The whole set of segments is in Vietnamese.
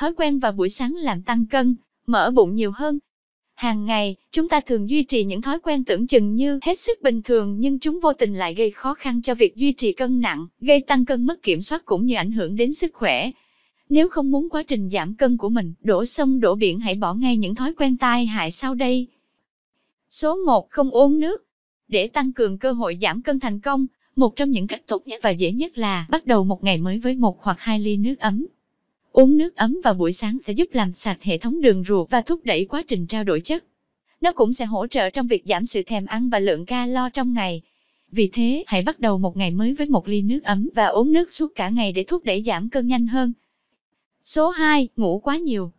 thói quen vào buổi sáng làm tăng cân, mở bụng nhiều hơn. Hàng ngày, chúng ta thường duy trì những thói quen tưởng chừng như hết sức bình thường nhưng chúng vô tình lại gây khó khăn cho việc duy trì cân nặng, gây tăng cân mất kiểm soát cũng như ảnh hưởng đến sức khỏe. Nếu không muốn quá trình giảm cân của mình đổ sông đổ biển hãy bỏ ngay những thói quen tai hại sau đây. Số 1. Không uống nước Để tăng cường cơ hội giảm cân thành công, một trong những cách tốt nhất và dễ nhất là bắt đầu một ngày mới với một hoặc hai ly nước ấm. Uống nước ấm vào buổi sáng sẽ giúp làm sạch hệ thống đường ruột và thúc đẩy quá trình trao đổi chất. Nó cũng sẽ hỗ trợ trong việc giảm sự thèm ăn và lượng calo trong ngày. Vì thế, hãy bắt đầu một ngày mới với một ly nước ấm và uống nước suốt cả ngày để thúc đẩy giảm cân nhanh hơn. Số 2, ngủ quá nhiều.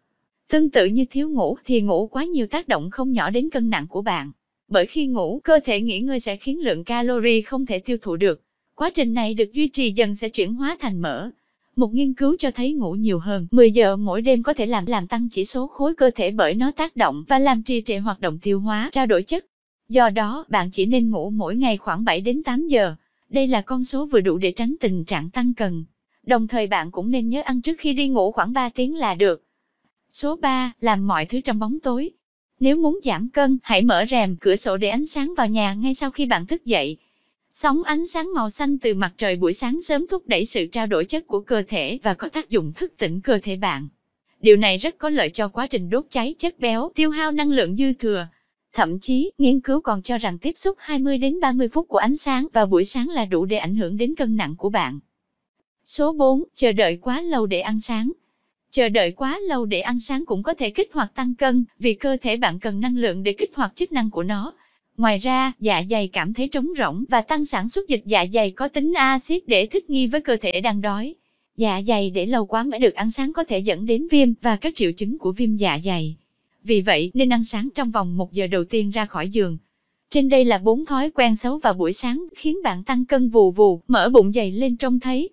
Tương tự như thiếu ngủ thì ngủ quá nhiều tác động không nhỏ đến cân nặng của bạn. Bởi khi ngủ, cơ thể nghỉ ngơi sẽ khiến lượng calori không thể tiêu thụ được. Quá trình này được duy trì dần sẽ chuyển hóa thành mỡ, một nghiên cứu cho thấy ngủ nhiều hơn 10 giờ mỗi đêm có thể làm làm tăng chỉ số khối cơ thể bởi nó tác động và làm trì trệ hoạt động tiêu hóa trao đổi chất. Do đó, bạn chỉ nên ngủ mỗi ngày khoảng 7 đến 8 giờ. Đây là con số vừa đủ để tránh tình trạng tăng cần. Đồng thời bạn cũng nên nhớ ăn trước khi đi ngủ khoảng 3 tiếng là được. Số 3. Làm mọi thứ trong bóng tối. Nếu muốn giảm cân, hãy mở rèm cửa sổ để ánh sáng vào nhà ngay sau khi bạn thức dậy. Sóng ánh sáng màu xanh từ mặt trời buổi sáng sớm thúc đẩy sự trao đổi chất của cơ thể và có tác dụng thức tỉnh cơ thể bạn. Điều này rất có lợi cho quá trình đốt cháy chất béo, tiêu hao năng lượng dư thừa. Thậm chí, nghiên cứu còn cho rằng tiếp xúc 20 đến 30 phút của ánh sáng vào buổi sáng là đủ để ảnh hưởng đến cân nặng của bạn. Số 4, chờ đợi quá lâu để ăn sáng. Chờ đợi quá lâu để ăn sáng cũng có thể kích hoạt tăng cân, vì cơ thể bạn cần năng lượng để kích hoạt chức năng của nó, Ngoài ra, dạ dày cảm thấy trống rỗng và tăng sản xuất dịch dạ dày có tính axit để thích nghi với cơ thể đang đói. Dạ dày để lâu quá mới được ăn sáng có thể dẫn đến viêm và các triệu chứng của viêm dạ dày. Vì vậy, nên ăn sáng trong vòng 1 giờ đầu tiên ra khỏi giường. Trên đây là bốn thói quen xấu vào buổi sáng khiến bạn tăng cân vù vù, mở bụng dày lên trông thấy.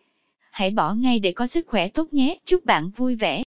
Hãy bỏ ngay để có sức khỏe tốt nhé, chúc bạn vui vẻ.